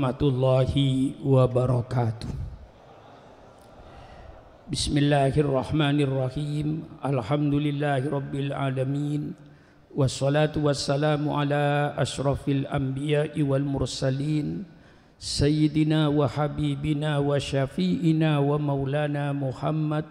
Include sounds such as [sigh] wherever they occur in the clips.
warahmatullahi wabarakatuh. Bismillahirrahmanirrahim. Alhamdulillahirabbil alamin. Wassalatu wassalamu ala asyrafil anbiya'i wal mursalin sayyidina wa habibina wa syafi'ina wa maulana Muhammad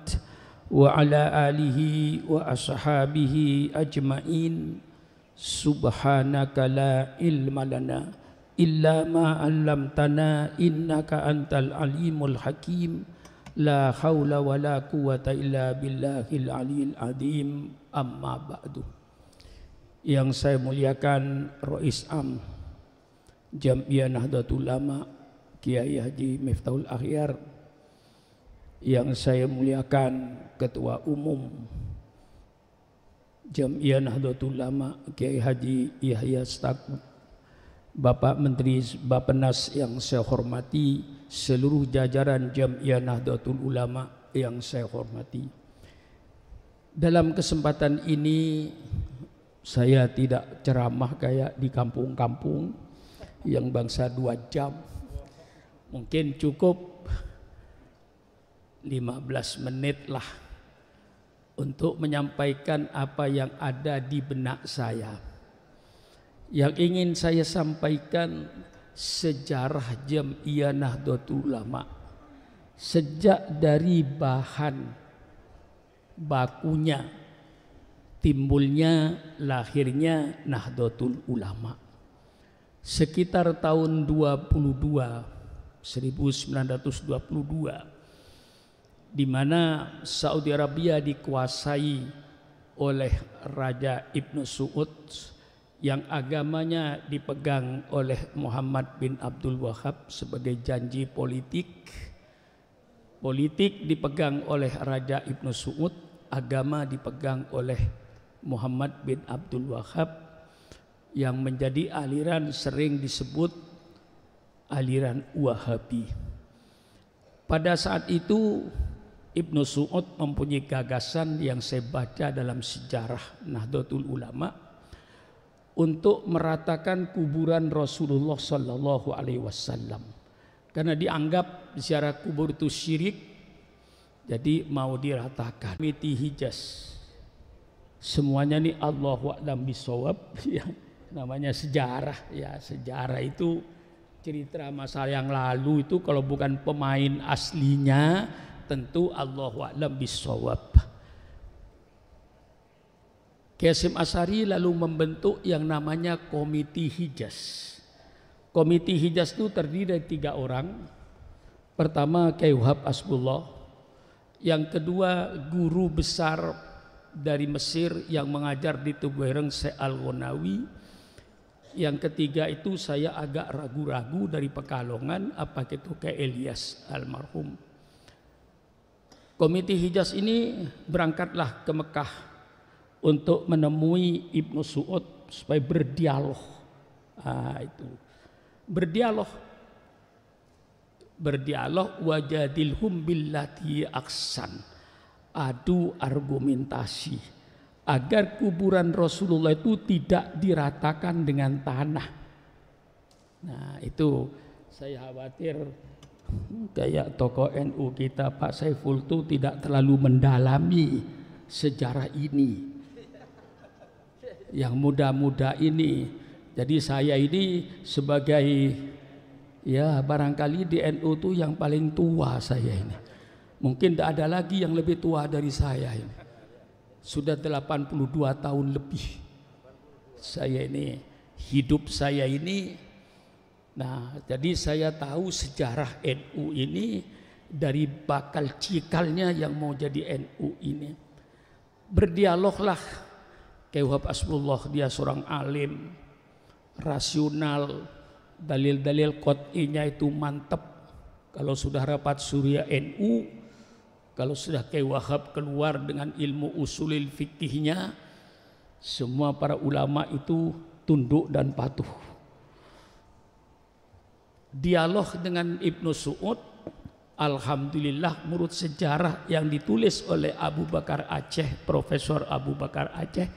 wa ala alihi wa ashabihi ajmain. Subhanaka la ilma lana illa ma 'allamtana innaka antal alimul hakim la haula wala quwata illa billahil aliyil azim amma ba'du yang saya muliakan Rois Am Jam'iyah Nahdlatul Ulama Kiai Haji Miftahul Akhyar yang saya muliakan Ketua Umum Jam'iyah Nahdlatul Ulama Kiai Haji Yahya Stakut Bapak Menteri Nas yang saya hormati, seluruh jajaran Jam'iyah Nahdlatul Ulama yang saya hormati. Dalam kesempatan ini saya tidak ceramah kayak di kampung-kampung yang bangsa dua jam. Mungkin cukup 15 menit lah untuk menyampaikan apa yang ada di benak saya yang ingin saya sampaikan sejarah jam Jam'iyah Nahdlatul Ulama sejak dari bahan bakunya timbulnya lahirnya Nahdlatul Ulama sekitar tahun 22 1922 di mana Saudi Arabia dikuasai oleh Raja Ibnu Suud yang agamanya dipegang oleh Muhammad bin Abdul Wahab sebagai janji politik. Politik dipegang oleh Raja Ibnu Su'ud, agama dipegang oleh Muhammad bin Abdul Wahab yang menjadi aliran sering disebut aliran Wahabi. Pada saat itu Ibnu Su'ud mempunyai gagasan yang saya baca dalam sejarah Nahdlatul Ulama' untuk meratakan kuburan Rasulullah sallallahu alaihi wasallam. Karena dianggap ziarah kubur itu syirik jadi mau diratakan. Miti Hijaz. Semuanya ini Wa a'lam bisawab [laughs] ya. Namanya sejarah ya, sejarah itu cerita masa yang lalu itu kalau bukan pemain aslinya tentu Wa a'lam bisawab. Kesim Asari lalu membentuk yang namanya Komite Hijaz. Komite Hijaz itu terdiri dari tiga orang. Pertama Kayuhab Asbullah. Yang kedua guru besar dari Mesir yang mengajar di Tubuhereng Se'al al Yang ketiga itu saya agak ragu-ragu dari Pekalongan apa itu ke Elias almarhum. Komite Hijaz ini berangkatlah ke Mekah untuk menemui Ibnu Suud supaya berdialog. Ah, itu. Berdialog. Berdialog wajadilhum billati aksan. Adu argumentasi agar kuburan Rasulullah itu tidak diratakan dengan tanah. Nah, itu saya khawatir hmm, kayak tokoh NU kita Pak Saiful itu tidak terlalu mendalami sejarah ini yang muda-muda ini. Jadi saya ini sebagai ya barangkali di NU tuh yang paling tua saya ini. Mungkin tidak ada lagi yang lebih tua dari saya ini. Sudah 82 tahun lebih. Saya ini hidup saya ini nah jadi saya tahu sejarah NU ini dari bakal cikalnya yang mau jadi NU ini. Berdialoglah Kiai Wahab Asmullah dia seorang alim, rasional, dalil-dalil kot'inya itu mantep. Kalau sudah rapat Surya NU, kalau sudah Kiai Wahab keluar dengan ilmu usulil fikihnya, semua para ulama itu tunduk dan patuh. Dialog dengan Ibnu Su'ud, Alhamdulillah menurut sejarah yang ditulis oleh Abu Bakar Aceh, Profesor Abu Bakar Aceh,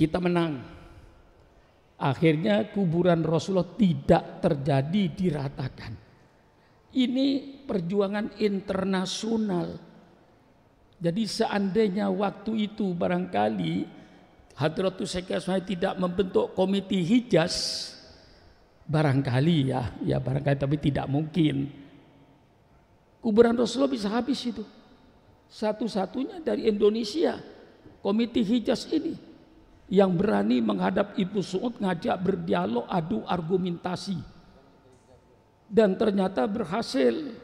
kita menang. Akhirnya kuburan Rasulullah tidak terjadi diratakan. Ini perjuangan internasional. Jadi seandainya waktu itu barangkali Hadratus Syekh tidak membentuk komite Hijaz barangkali ya, ya barangkali tapi tidak mungkin. Kuburan Rasulullah bisa habis itu. Satu-satunya dari Indonesia komite Hijaz ini yang berani menghadap Ibu Suud ngajak berdialog adu argumentasi dan ternyata berhasil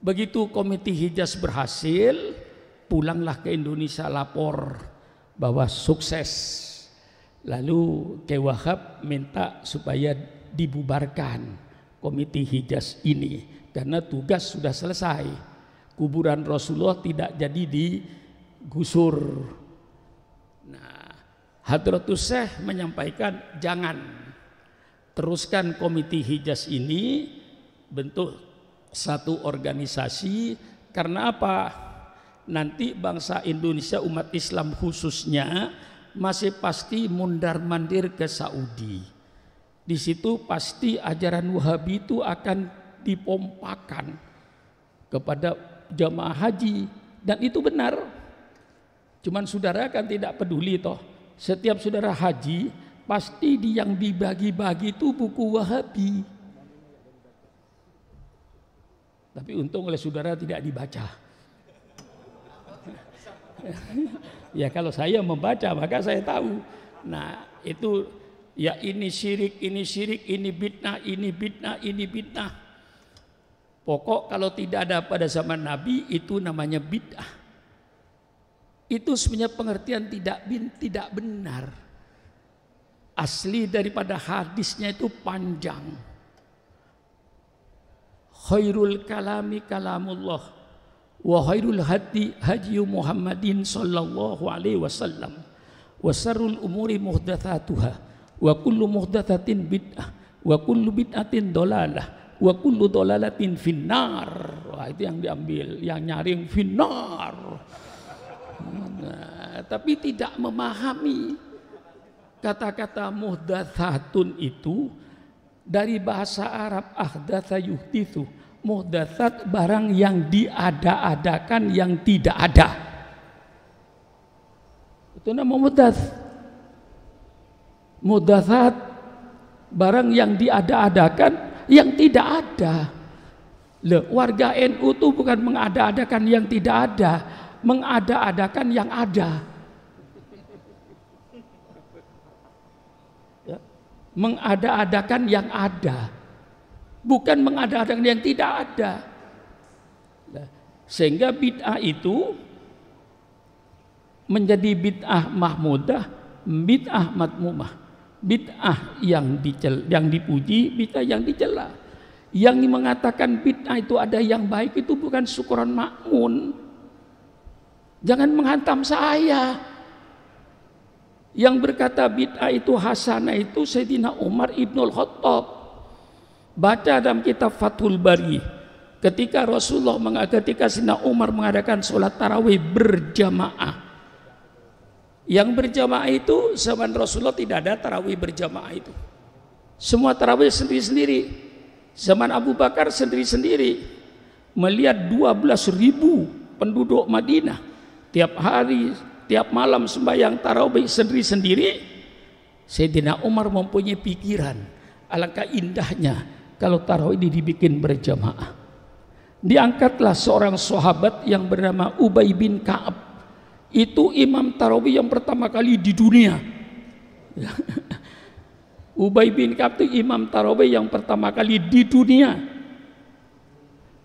begitu komite Hijaz berhasil pulanglah ke Indonesia lapor bahwa sukses lalu Kiai Wahab minta supaya dibubarkan komite Hijaz ini karena tugas sudah selesai kuburan Rasulullah tidak jadi digusur nah Hadratus Syekh menyampaikan jangan teruskan komite Hijaz ini bentuk satu organisasi karena apa? Nanti bangsa Indonesia umat Islam khususnya masih pasti mundar-mandir ke Saudi. Di situ pasti ajaran Wahabi itu akan dipompakan kepada jamaah haji dan itu benar. Cuman saudara kan tidak peduli toh setiap saudara haji, pasti di yang dibagi-bagi itu buku Wahabi. Tapi untung oleh saudara tidak dibaca. [laughs] ya kalau saya membaca maka saya tahu. Nah itu ya ini syirik, ini syirik, ini bidnah, ini bidnah, ini bidnah. Pokok kalau tidak ada pada zaman Nabi itu namanya bid'ah itu sebenarnya pengertian tidak bin, tidak benar. Asli daripada hadisnya itu panjang. Khairul kalami kalamullah wa khairul hadi haji Muhammadin sallallahu alaihi wasallam wa sarrul umuri muhdatsatuha wa kullu muhdatsatin bid'ah wa kullu bid'atin dolalah wa kullu dolalatin finnar. Wah, itu yang diambil, yang nyaring finnar. Nah, tapi tidak memahami kata-kata muhdathatun itu dari bahasa Arab ahdatha yuhdithu. Muhdathat barang yang diada-adakan yang tidak ada. Itu nama muhdath. Mudatsat barang yang diada-adakan yang tidak ada. Loh, warga NU itu bukan mengada-adakan yang tidak ada, mengada-adakan yang ada. Ya. Mengada-adakan yang ada. Bukan mengada-adakan yang tidak ada. Nah, sehingga bid'ah itu menjadi bid'ah mahmudah, bid'ah matmumah, bid'ah yang dicel, yang dipuji, bid'ah yang dicela. Yang mengatakan bid'ah itu ada yang baik itu bukan syukuran makmun, Jangan menghantam saya. Yang berkata bid'ah itu hasanah itu Sayyidina Umar Ibnul Khattab. Baca dalam kitab Fathul Bari. Ketika Rasulullah ketika Sina Umar mengadakan sholat tarawih berjamaah. Yang berjamaah itu zaman Rasulullah tidak ada tarawih berjamaah itu. Semua tarawih sendiri-sendiri. Zaman Abu Bakar sendiri-sendiri melihat 12 ribu penduduk Madinah tiap hari, tiap malam sembahyang tarawih sendiri-sendiri, Sayyidina Umar mempunyai pikiran, alangkah indahnya kalau tarawih ini dibikin berjamaah. Diangkatlah seorang sahabat yang bernama Ubay bin Ka'ab. Itu imam tarawih yang pertama kali di dunia. [laughs] Ubay bin Ka'ab itu imam tarawih yang pertama kali di dunia.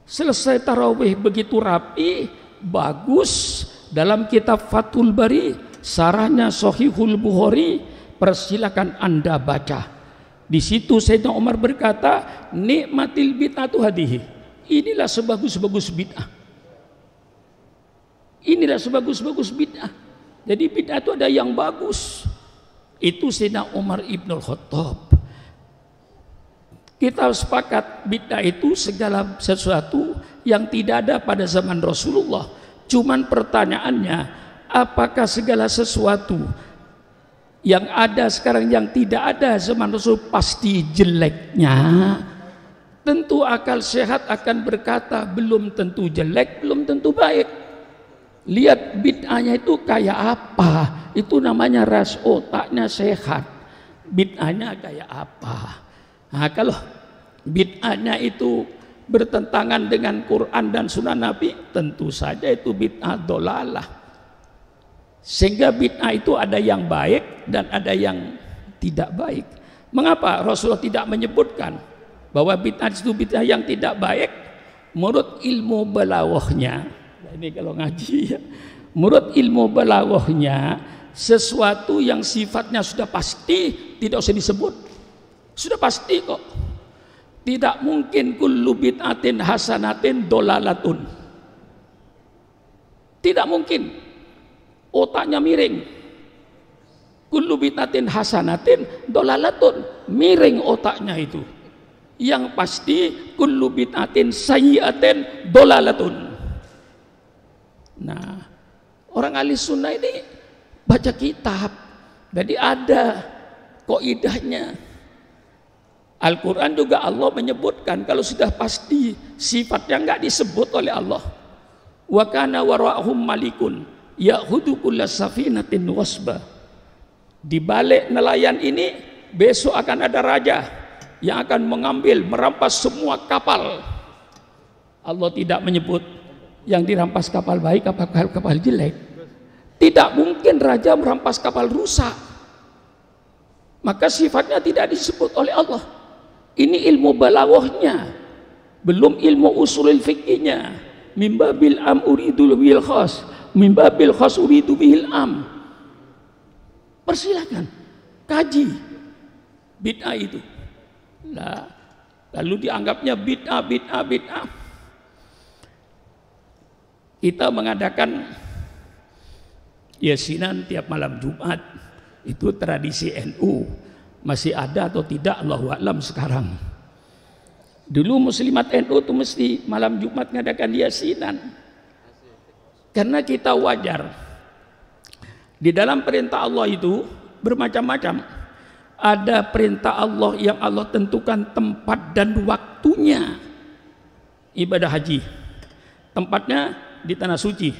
Selesai tarawih begitu rapi, bagus, dalam kitab Fathul Bari, sarahnya Sohihul Bukhari, persilakan Anda baca. Di situ Sayyidina Umar berkata, nikmatil tu hadihi. Inilah sebagus-bagus bid'ah. Inilah sebagus-bagus bid'ah. Jadi bid'ah itu ada yang bagus. Itu Sayyidina Umar Ibn Khattab. Kita sepakat bid'ah itu segala sesuatu yang tidak ada pada zaman Rasulullah Cuman pertanyaannya, apakah segala sesuatu yang ada sekarang yang tidak ada zaman Rasul pasti jeleknya? Tentu akal sehat akan berkata belum tentu jelek, belum tentu baik. Lihat bid'ahnya itu kayak apa? Itu namanya ras otaknya sehat. Bid'ahnya kayak apa? Nah, kalau bid'ahnya itu bertentangan dengan Quran dan Sunnah Nabi, tentu saja itu bid'ah dolalah. Sehingga bid'ah itu ada yang baik dan ada yang tidak baik. Mengapa Rasulullah tidak menyebutkan bahwa bid'ah itu bid'ah yang tidak baik? Menurut ilmu belawahnya, nah ini kalau ngaji ya, menurut ilmu belawahnya, sesuatu yang sifatnya sudah pasti tidak usah disebut. Sudah pasti kok. Tidak mungkin kullu bid'atin hasanatin dolalatun. Tidak mungkin. Otaknya miring. Kullu bid'atin hasanatin dolalatun. Miring otaknya itu. Yang pasti kullu bid'atin Sayyatin dolalatun. Nah, orang ahli sunnah ini baca kitab. Jadi ada koidahnya. Al-Quran juga Allah menyebutkan kalau sudah pasti sifat yang enggak disebut oleh Allah. Wa kana warahum malikun yahudu kulla safinatin wasba. Di balik nelayan ini besok akan ada raja yang akan mengambil merampas semua kapal. Allah tidak menyebut yang dirampas kapal baik apa kapal, kapal jelek. Tidak mungkin raja merampas kapal rusak. Maka sifatnya tidak disebut oleh Allah. Ini ilmu balawohnya, belum ilmu usulul fikihnya. Mimba bil am uridul bil khas, mimba bil khos uridu bil am. Persilahkan, kaji bid'ah itu. Nah, lalu dianggapnya bid'ah, bid'ah, bid'ah. Kita mengadakan yasinan tiap malam Jumat itu tradisi NU masih ada atau tidak Allah alam sekarang. Dulu muslimat NU itu mesti malam Jumat ngadakan yasinan. Karena kita wajar. Di dalam perintah Allah itu bermacam-macam. Ada perintah Allah yang Allah tentukan tempat dan waktunya ibadah haji. Tempatnya di tanah suci.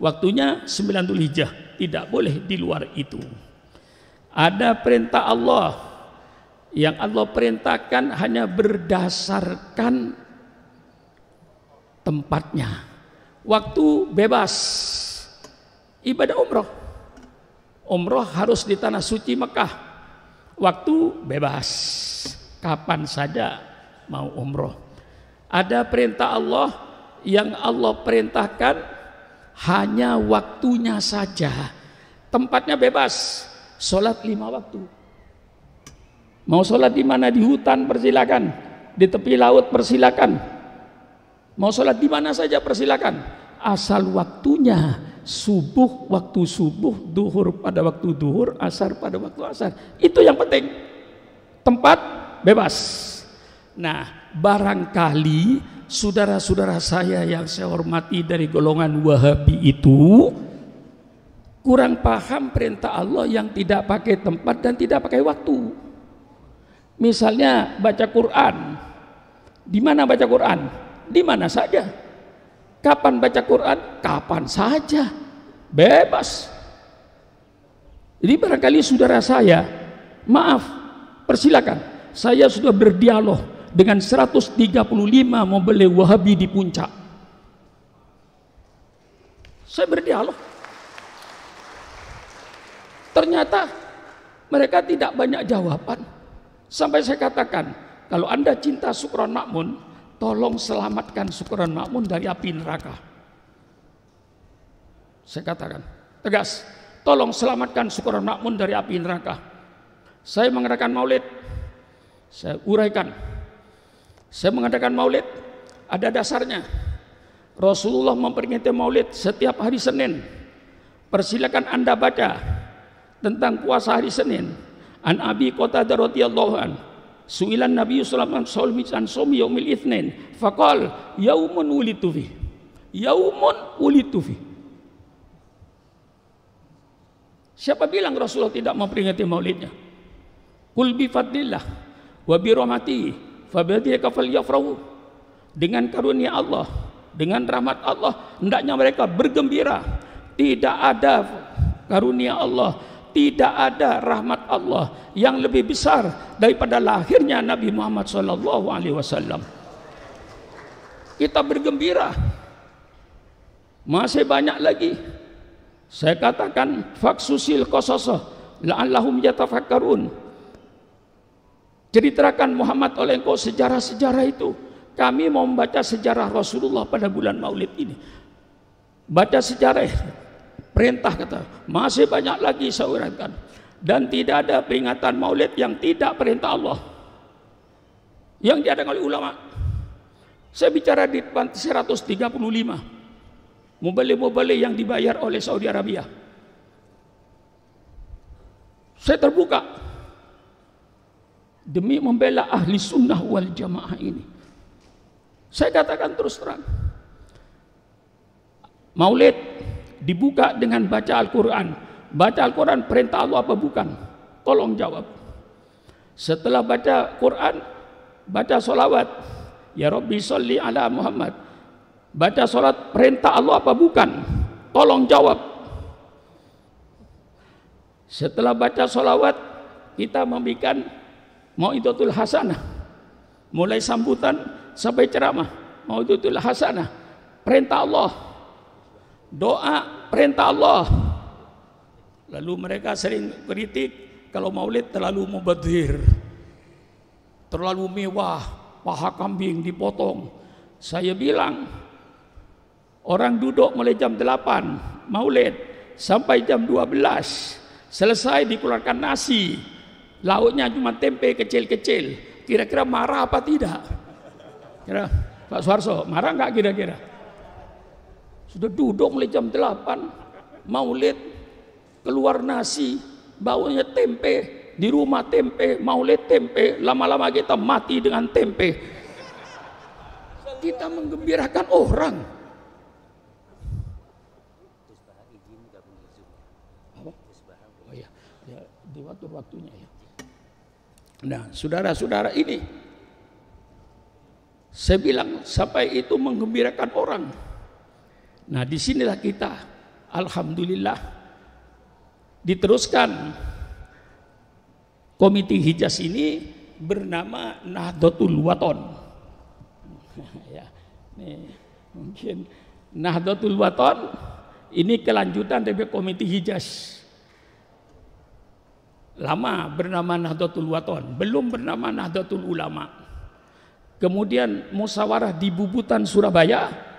Waktunya 9 Dzulhijjah, tidak boleh di luar itu. Ada perintah Allah yang Allah perintahkan hanya berdasarkan tempatnya. Waktu bebas ibadah umroh. Umroh harus di tanah suci Mekah. Waktu bebas kapan saja mau umroh. Ada perintah Allah yang Allah perintahkan hanya waktunya saja. Tempatnya bebas. Sholat lima waktu. Mau sholat di mana? Di hutan persilakan. Di tepi laut persilakan. Mau sholat di mana saja persilakan. Asal waktunya subuh waktu subuh, duhur pada waktu duhur, asar pada waktu asar. Itu yang penting. Tempat bebas. Nah, barangkali saudara-saudara saya yang saya hormati dari golongan Wahabi itu kurang paham perintah Allah yang tidak pakai tempat dan tidak pakai waktu. Misalnya baca Quran. Di mana baca Quran? Di mana saja. Kapan baca Quran? Kapan saja. Bebas. Jadi barangkali saudara saya, maaf, persilakan. Saya sudah berdialog dengan 135 mobil Wahabi di puncak. Saya berdialog Ternyata mereka tidak banyak jawaban. Sampai saya katakan, kalau Anda cinta Sukron Makmun, tolong selamatkan Sukron Makmun dari api neraka. Saya katakan, tegas, tolong selamatkan Sukron Makmun dari api neraka. Saya mengadakan maulid, saya uraikan. Saya mengadakan maulid, ada dasarnya. Rasulullah memperingati maulid setiap hari Senin. Persilakan Anda baca tentang puasa hari Senin. An Abi Qatadah radhiyallahu an. Suilan Nabi sallallahu alaihi wasallam an shaumi yaumil itsnin. Faqal yaumun ulitu fi. Yaumun ulitu fi. Siapa bilang Rasulullah tidak memperingati Maulidnya? Kul bi fadlillah wa bi rahmatihi fabadhika falyafrahu. Dengan karunia Allah, dengan rahmat Allah, hendaknya mereka bergembira. Tidak ada karunia Allah tidak ada rahmat Allah yang lebih besar daripada lahirnya Nabi Muhammad sallallahu alaihi wasallam. Kita bergembira. Masih banyak lagi. Saya katakan faksusil qasasa la'allahum yatafakkarun. Ceritakan Muhammad oleh engkau sejarah-sejarah itu. Kami mau membaca sejarah Rasulullah pada bulan Maulid ini. Baca sejarah Perintah kata, masih banyak lagi saya uraikan. Dan tidak ada peringatan maulid yang tidak perintah Allah. Yang diadakan oleh ulama. Saya bicara di 135 mubalik-mubalik yang dibayar oleh Saudi Arabia. Saya terbuka demi membela ahli sunnah wal jamaah ini. Saya katakan terus terang. Maulid dibuka dengan baca Al-Quran. Baca Al-Quran perintah Allah apa bukan? Tolong jawab. Setelah baca Quran, baca solawat. Ya Rabbi salli ala Muhammad. Baca solat perintah Allah apa bukan? Tolong jawab. Setelah baca solawat, kita memberikan Mau'idatul Hasanah. Mulai sambutan sampai ceramah. Mau'idatul Hasanah. Perintah Allah doa perintah Allah. Lalu mereka sering kritik kalau maulid terlalu mubadir, terlalu mewah, paha kambing dipotong. Saya bilang, orang duduk mulai jam 8 maulid sampai jam 12 selesai dikeluarkan nasi lauknya cuma tempe kecil-kecil kira-kira marah apa tidak kira Pak Suarso marah nggak kira-kira sudah duduk mulai jam 8, maulid, keluar nasi, baunya tempe, di rumah tempe, maulid tempe, lama-lama kita mati dengan tempe. Kita menggembirakan orang. Oh, iya. ya, waktunya ya. Nah, saudara-saudara ini, saya bilang sampai itu menggembirakan orang. Nah, disinilah kita, alhamdulillah, diteruskan komite Hijaz ini bernama Nahdlatul Waton. [laughs] ya, mungkin Nahdlatul Waton ini kelanjutan dari komite Hijaz. Lama bernama Nahdlatul Waton, belum bernama Nahdlatul Ulama. Kemudian musyawarah di Bubutan Surabaya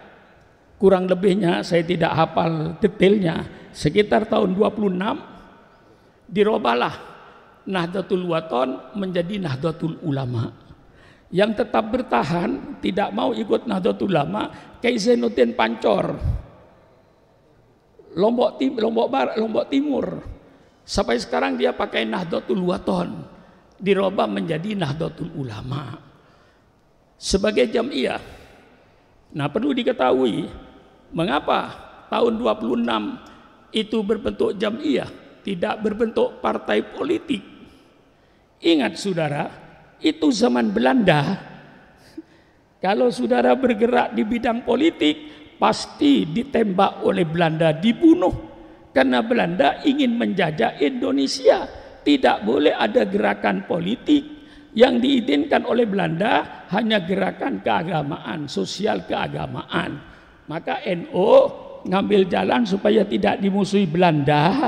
kurang lebihnya saya tidak hafal detailnya sekitar tahun 26 dirobalah Nahdlatul Waton menjadi Nahdlatul Ulama yang tetap bertahan tidak mau ikut Nahdlatul Ulama Kiai Zainuddin Pancor Lombok Tim Lombok Barat Lombok Timur sampai sekarang dia pakai Nahdlatul Waton diroba menjadi Nahdlatul Ulama sebagai jamiah nah perlu diketahui Mengapa tahun 26 itu berbentuk jam'iyah, tidak berbentuk partai politik? Ingat saudara, itu zaman Belanda. [laughs] Kalau saudara bergerak di bidang politik, pasti ditembak oleh Belanda, dibunuh. Karena Belanda ingin menjajah Indonesia. Tidak boleh ada gerakan politik. Yang diizinkan oleh Belanda hanya gerakan keagamaan, sosial keagamaan. Maka NO ngambil jalan supaya tidak dimusuhi Belanda.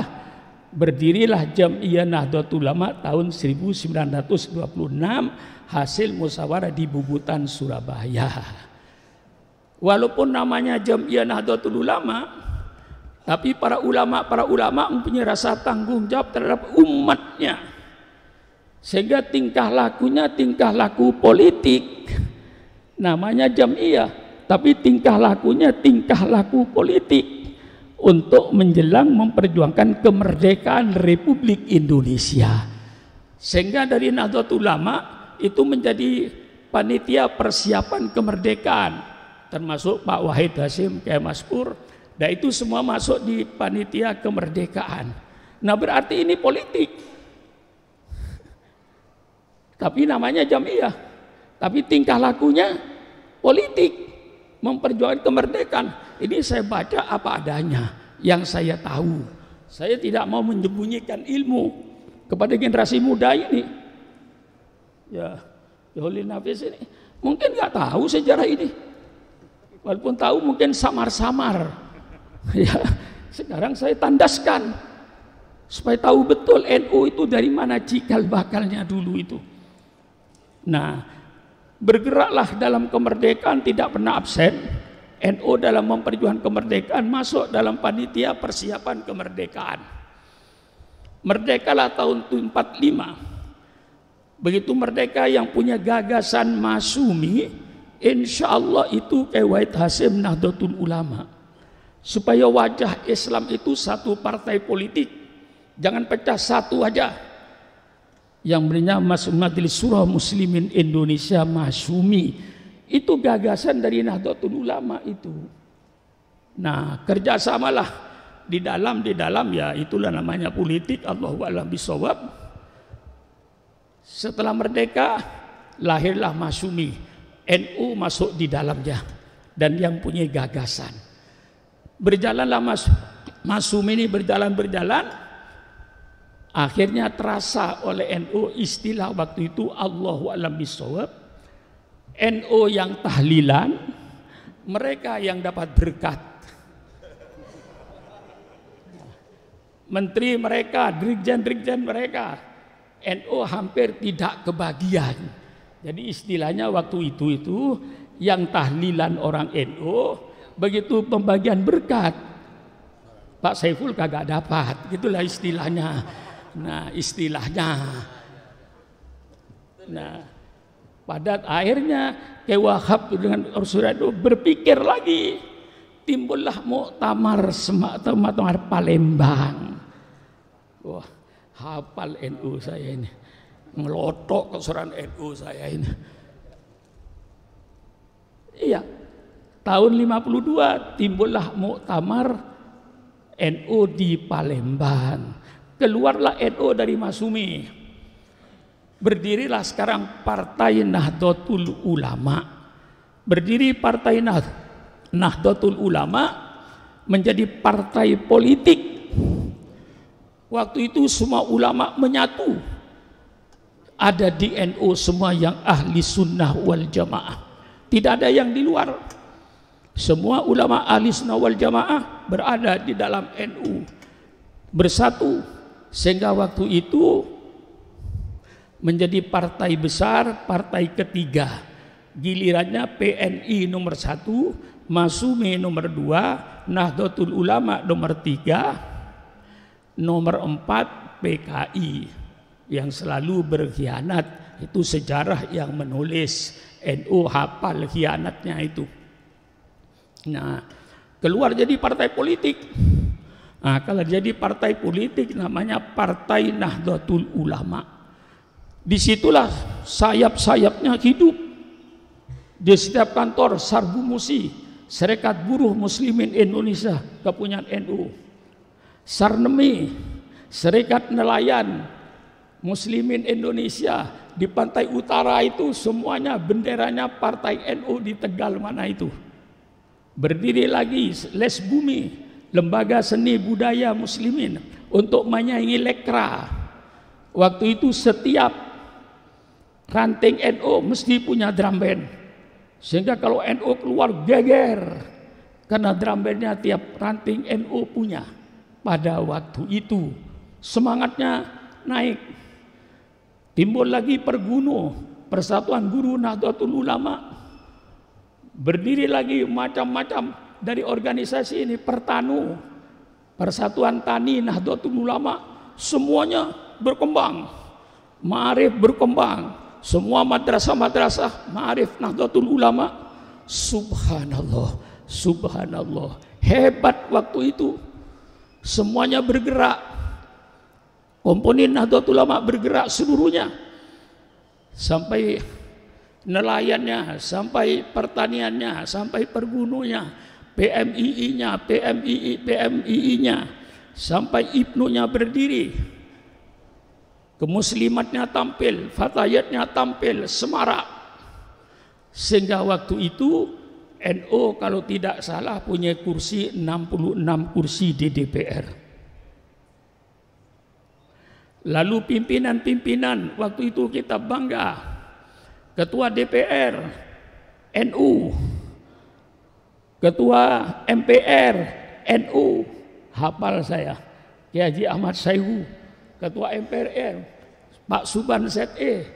Berdirilah Jam'iyah Nahdlatul Ulama tahun 1926 hasil musyawarah di Bubutan Surabaya. Walaupun namanya Jam'iyah Nahdlatul Ulama, tapi para ulama para ulama mempunyai rasa tanggung jawab terhadap umatnya. Sehingga tingkah lakunya tingkah laku politik. Namanya Jam'iyah tapi tingkah lakunya tingkah laku politik untuk menjelang memperjuangkan kemerdekaan Republik Indonesia. Sehingga dari Nahdlatul Ulama itu menjadi panitia persiapan kemerdekaan termasuk Pak Wahid Hasim Kiai Maspur dan nah, itu semua masuk di panitia kemerdekaan. Nah berarti ini politik. Tapi namanya jamiah. Tapi tingkah lakunya politik memperjuangkan kemerdekaan. Ini saya baca apa adanya yang saya tahu. Saya tidak mau menyembunyikan ilmu kepada generasi muda ini. Ya, Yoli Nafis ini mungkin nggak tahu sejarah ini. Walaupun tahu mungkin samar-samar. [laughs] ya, sekarang saya tandaskan supaya tahu betul NU itu dari mana cikal bakalnya dulu itu. Nah, Bergeraklah dalam kemerdekaan tidak pernah absen. No dalam memperjuangkan kemerdekaan masuk dalam panitia persiapan kemerdekaan. Merdekalah tahun 45. Begitu merdeka yang punya gagasan Masumi, insya Allah itu Kewait Hasim Nahdlatul Ulama. Supaya wajah Islam itu satu partai politik. Jangan pecah satu wajah yang bernama Mas Majelis Surah Muslimin Indonesia Masumi Itu gagasan dari Nahdlatul Ulama itu. Nah, kerjasamalah di dalam di dalam ya itulah namanya politik Allahu a'lam bisawab. Setelah merdeka lahirlah Masumi NU masuk di dalamnya dan yang punya gagasan. Berjalanlah Mas Masumi ini berjalan-berjalan Akhirnya terasa oleh NU NO istilah waktu itu Allahu alam bisawab. NU NO yang tahlilan, mereka yang dapat berkat. Menteri mereka, dirjen-dirjen mereka, NU NO hampir tidak kebagian. Jadi istilahnya waktu itu itu yang tahlilan orang NU begitu pembagian berkat Pak Saiful kagak dapat, gitulah istilahnya. Nah, istilahnya. Nah, padat akhirnya kewahab Wahab dengan Rasulullah itu berpikir lagi. Timbullah muktamar muktamar Palembang. Wah, hafal NU saya ini. Ngelotok kesuran NU saya ini. Iya. Tahun 52 timbullah muktamar NU di Palembang keluarlah NU dari Masumi. Berdirilah sekarang Partai Nahdlatul Ulama. Berdiri Partai nah-, Nahdlatul Ulama menjadi partai politik. Waktu itu semua ulama menyatu. Ada di NU semua yang ahli sunnah wal jamaah. Tidak ada yang di luar. Semua ulama ahli sunnah wal jamaah berada di dalam NU. Bersatu sehingga waktu itu menjadi partai besar, partai ketiga. Gilirannya PNI nomor satu, Masumi nomor dua, Nahdlatul Ulama nomor tiga, nomor empat PKI yang selalu berkhianat. Itu sejarah yang menulis NU hafal khianatnya itu. Nah, keluar jadi partai politik. Nah, kalau jadi partai politik namanya Partai Nahdlatul Ulama. Disitulah sayap-sayapnya hidup. Di setiap kantor Sarbu Musi, Serikat Buruh Muslimin Indonesia, kepunyaan NU. Sarnemi, Serikat Nelayan Muslimin Indonesia di pantai utara itu semuanya benderanya partai NU di Tegal mana itu. Berdiri lagi Les Bumi, Lembaga Seni Budaya Muslimin untuk menyaingi lekra. Waktu itu setiap ranting NU NO mesti punya drum band. Sehingga kalau NU NO keluar geger karena drum bandnya tiap ranting NU NO punya. Pada waktu itu semangatnya naik. Timbul lagi perguno, Persatuan Guru Nahdlatul Ulama. Berdiri lagi macam-macam dari organisasi ini Pertanu, Persatuan Tani, Nahdlatul Ulama, semuanya berkembang. Ma'arif berkembang. Semua madrasah-madrasah Ma'arif Nahdlatul Ulama. Subhanallah, subhanallah. Hebat waktu itu. Semuanya bergerak. Komponen Nahdlatul Ulama bergerak seluruhnya. Sampai nelayannya, sampai pertaniannya, sampai pergununya, PMII-nya, PMII, PMII-nya sampai ibnunya berdiri. Kemuslimatnya tampil, fatayatnya tampil, semarak. Sehingga waktu itu NO kalau tidak salah punya kursi 66 kursi di DPR. Lalu pimpinan-pimpinan waktu itu kita bangga. Ketua DPR NU ketua MPR NU hafal saya Kiai Haji Ahmad Saihu ketua MPR Pak Suban ZE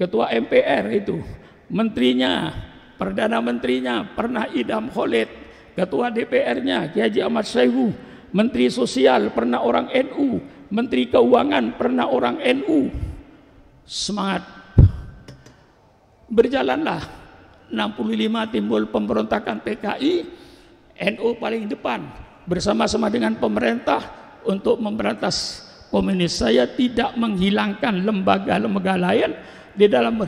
ketua MPR itu menterinya perdana menterinya pernah Idam Khalid ketua DPR-nya Kiai Haji Ahmad Saihu menteri sosial pernah orang NU menteri keuangan pernah orang NU semangat berjalanlah 65 timbul pemberontakan PKI, NU paling depan bersama-sama dengan pemerintah untuk memberantas komunis. Saya tidak menghilangkan lembaga-lembaga lain di dalam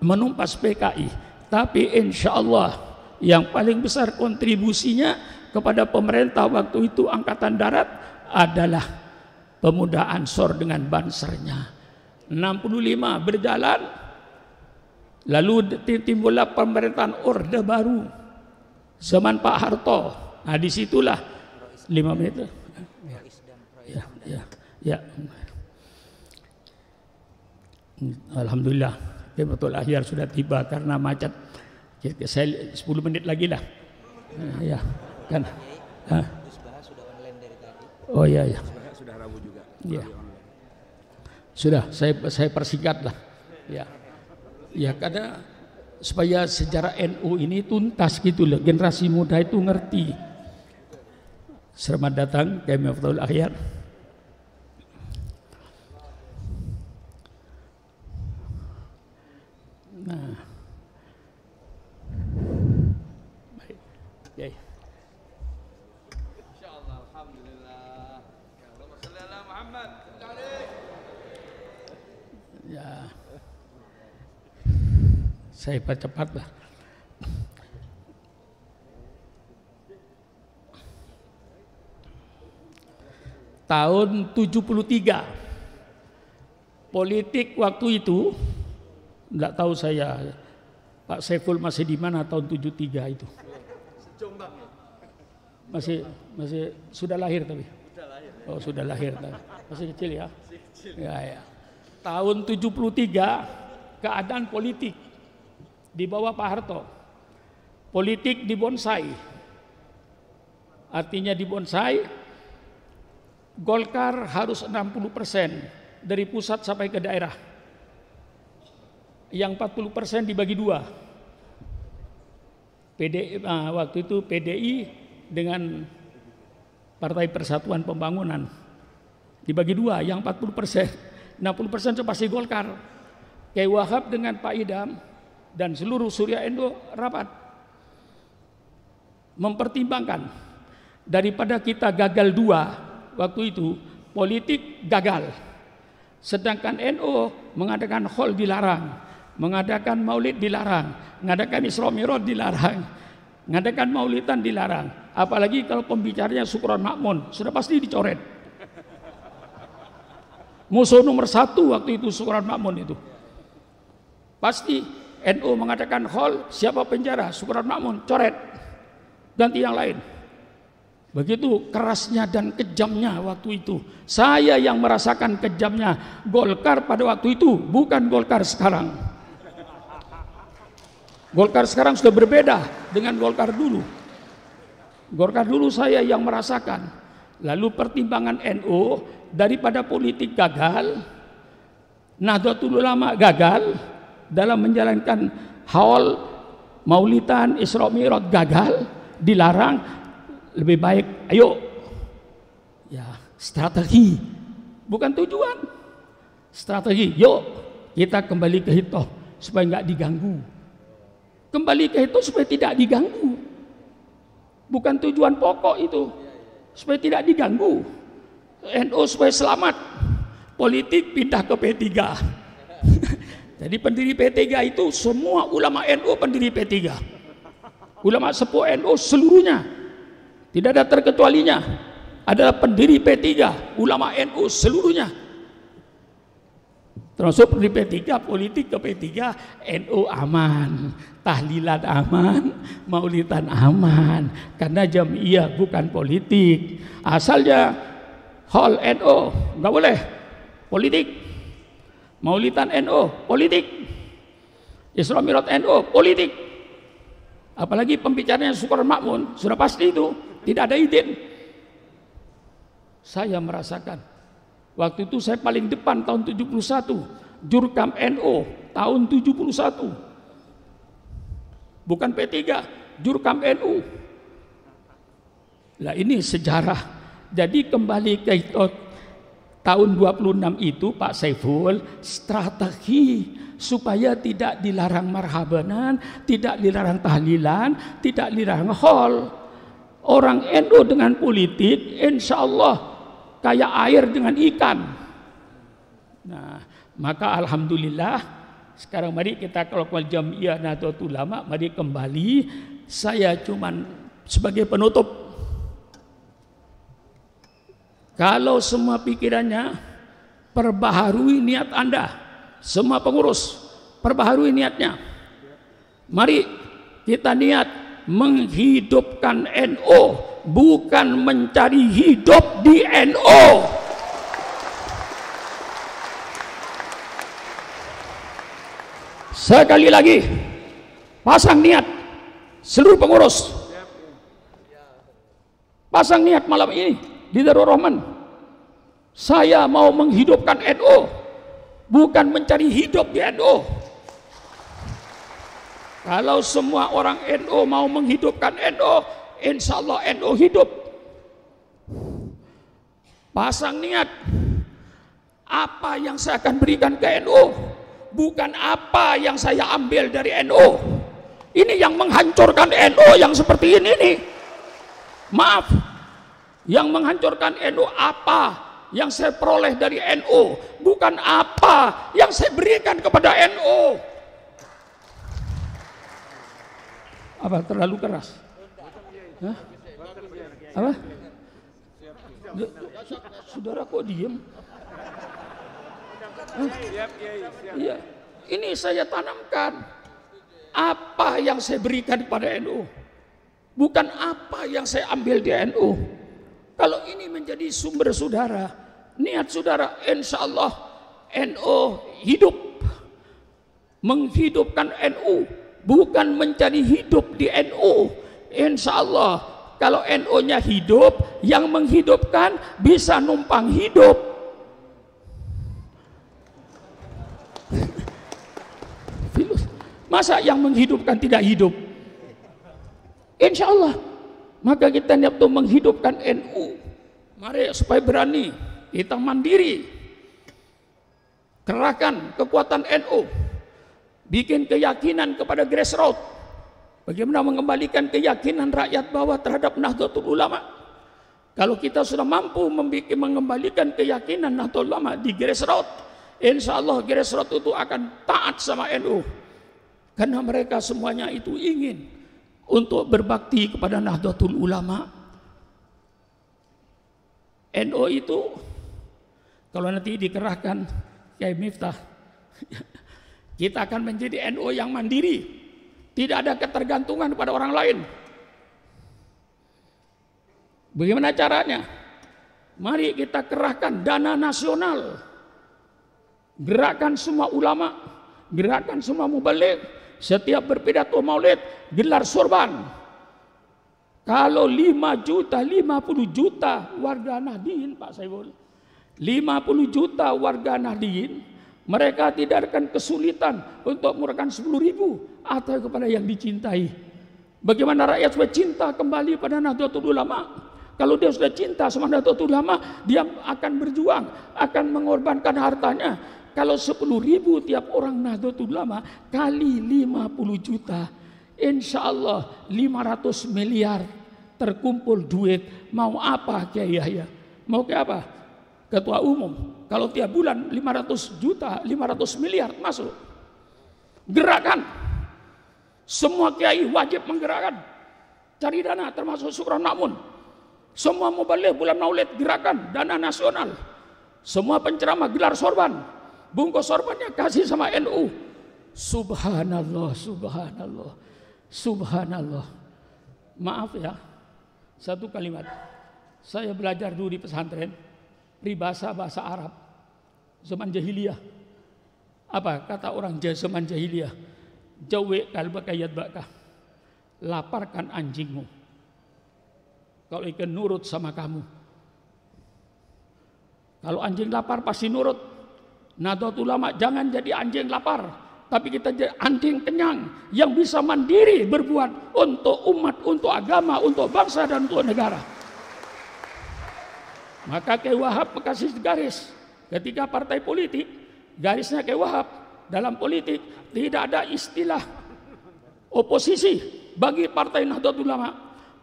menumpas PKI, tapi insya Allah yang paling besar kontribusinya kepada pemerintah waktu itu Angkatan Darat adalah pemuda Ansor dengan bansernya. 65 berjalan Lalu timbullah pemerintahan Orde Baru zaman Pak Harto. Nah disitulah lima menit. Ya, ya, ya. ya. Alhamdulillah Betul akhir sudah tiba karena macet. Ya, ya, saya 10 menit lagi lah. Eh, ya, kan. Oh iya ya. Sudah Rabu juga. Ya. Sudah, saya saya persingkat lah. Ya ya karena supaya sejarah NU ini tuntas gitu loh generasi muda itu ngerti selamat datang kami Abdul Akhyar nah ya, ya. Saya cepat lah. Tahun 73 politik waktu itu nggak tahu saya Pak Saiful masih di mana tahun 73 itu. Ya? Masih masih sudah lahir tapi. Sudah lahir. Ya? Oh, sudah lahir tapi. Masih kecil ya. Ya ya. Tahun 73 keadaan politik di bawah Pak Harto. Politik di bonsai. Artinya di bonsai, Golkar harus 60% persen dari pusat sampai ke daerah. Yang 40% persen dibagi dua. PD, nah, eh, waktu itu PDI dengan Partai Persatuan Pembangunan dibagi dua, yang 40 persen, 60 persen itu pasti Golkar. Kayu Wahab dengan Pak Idam dan seluruh Surya Endo rapat mempertimbangkan daripada kita gagal dua waktu itu politik gagal sedangkan NO mengadakan hall dilarang mengadakan maulid dilarang mengadakan Isra dilarang mengadakan maulidan dilarang apalagi kalau pembicaranya Sukron Makmun sudah pasti dicoret musuh nomor satu waktu itu Sukron Makmun itu pasti NU mengadakan hall, siapa penjara? Suparman Makmun, coret. Ganti yang lain. Begitu kerasnya dan kejamnya waktu itu. Saya yang merasakan kejamnya Golkar pada waktu itu, bukan Golkar sekarang. Golkar sekarang sudah berbeda dengan Golkar dulu. Golkar dulu saya yang merasakan. Lalu pertimbangan NU daripada politik gagal, Nahdlatul Ulama gagal, dalam menjalankan haul maulitan Isra Mi'raj gagal, dilarang, lebih baik ayo ya strategi bukan tujuan strategi yuk kita kembali ke hitoh supaya nggak diganggu kembali ke hitoh supaya tidak diganggu bukan tujuan pokok itu supaya tidak diganggu NU supaya selamat politik pindah ke P3 jadi pendiri P3 itu semua ulama NU pendiri P3. Ulama sepuh NU seluruhnya. Tidak ada terkecualinya. Adalah pendiri P3. Ulama NU seluruhnya. Termasuk pendiri P3, politik ke P3, NU aman. Tahlilan aman, maulitan aman. Karena jamiah bukan politik. Asalnya hall NU, nggak boleh politik. Maulitan NU politik. Isra NU NO, politik. Apalagi pembicaranya Sukor Makmun, sudah pasti itu, tidak ada izin. Saya merasakan waktu itu saya paling depan tahun 71, Jurkam NU tahun 71. Bukan P3, Jurkam NU. Lah ini sejarah. Jadi kembali ke tahun 26 itu Pak Saiful strategi supaya tidak dilarang marhabanan, tidak dilarang tahlilan, tidak dilarang hol. Orang NU dengan politik, insya Allah kayak air dengan ikan. Nah, maka alhamdulillah sekarang mari kita kalau iya Nahdlatul Ulama mari kembali saya cuman sebagai penutup kalau semua pikirannya perbaharui niat Anda, semua pengurus perbaharui niatnya. Mari kita niat menghidupkan NO bukan mencari hidup di NO. Sekali lagi, pasang niat seluruh pengurus. Pasang niat malam ini di Darul Rahman. Saya mau menghidupkan NU, bukan mencari hidup di NU. Kalau semua orang NU mau menghidupkan NU, insya Allah NU hidup. Pasang niat, apa yang saya akan berikan ke NU, bukan apa yang saya ambil dari NU. Ini yang menghancurkan NU yang seperti ini nih. Maaf, yang menghancurkan NU apa yang saya peroleh dari NU, bukan apa yang saya berikan kepada NU. Apa terlalu keras? Hah? Apa? Saudara kok diem? Iya, ini saya tanamkan apa yang saya berikan kepada NU, bukan apa yang saya ambil di NU. Kalau ini menjadi sumber saudara, niat saudara, insya Allah NU hidup. Menghidupkan NU, bukan menjadi hidup di NU. Insya Allah, kalau NU-nya hidup, yang menghidupkan bisa numpang hidup. Masa yang menghidupkan tidak hidup? Insya Allah, maka kita niat untuk menghidupkan NU. Mari supaya berani, kita mandiri. Kerahkan kekuatan NU. Bikin keyakinan kepada grassroots. Bagaimana mengembalikan keyakinan rakyat bawah terhadap Nahdlatul Ulama? Kalau kita sudah mampu membikin, mengembalikan keyakinan Nahdlatul Ulama di grassroots, insya Allah grassroots itu akan taat sama NU. Karena mereka semuanya itu ingin untuk berbakti kepada Nahdlatul Ulama. NO itu kalau nanti dikerahkan kayak Miftah [laughs] kita akan menjadi NO yang mandiri. Tidak ada ketergantungan pada orang lain. Bagaimana caranya? Mari kita kerahkan dana nasional. Gerakan semua ulama, gerakan semua mubalik, setiap berpidato maulid gelar sorban. Kalau 5 juta, 50 juta warga Nahdien Pak Saiful. 50 juta warga Nahdien mereka tidak akan kesulitan untuk murahkan 10 ribu atau kepada yang dicintai. Bagaimana rakyat sudah cinta kembali pada Nahdlatul Ulama? Kalau dia sudah cinta sama Nahdlatul Ulama, dia akan berjuang, akan mengorbankan hartanya, kalau 10 ribu tiap orang Nahdlatul Ulama kali 50 juta. Insya Allah 500 miliar terkumpul duit. Mau apa Kiai Yahya? Mau ke apa? Ketua umum. Kalau tiap bulan 500 juta, 500 miliar masuk. Gerakan. Semua kiai wajib menggerakkan. Cari dana termasuk Sukron Namun. Semua balik bulan maulid gerakan dana nasional. Semua penceramah gelar sorban Bungkus sorbannya kasih sama NU. Subhanallah, subhanallah, subhanallah. Maaf ya, satu kalimat. Saya belajar dulu di pesantren, ribasa bahasa Arab, zaman jahiliyah. Apa kata orang zaman jahiliyah? Jawe kalbaka baka. Laparkan anjingmu. Kalau ikan nurut sama kamu, kalau anjing lapar pasti nurut. Nahdlatul Ulama jangan jadi anjing lapar, tapi kita jadi anjing kenyang yang bisa mandiri berbuat untuk umat, untuk agama, untuk bangsa dan untuk negara. Maka Kiai Wahab Bekasi garis ketika partai politik garisnya Kiai Wahab dalam politik tidak ada istilah oposisi bagi Partai Nahdlatul Ulama.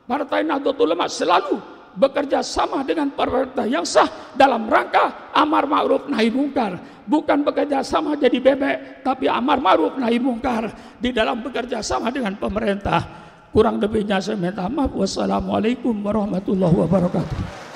Partai Nahdlatul Ulama selalu bekerja sama dengan pemerintah yang sah dalam rangka amar ma'ruf nahi mungkar bukan bekerja sama jadi bebek tapi amar ma'ruf nahi mungkar di dalam bekerja sama dengan pemerintah kurang lebihnya saya minta maaf wassalamualaikum warahmatullahi wabarakatuh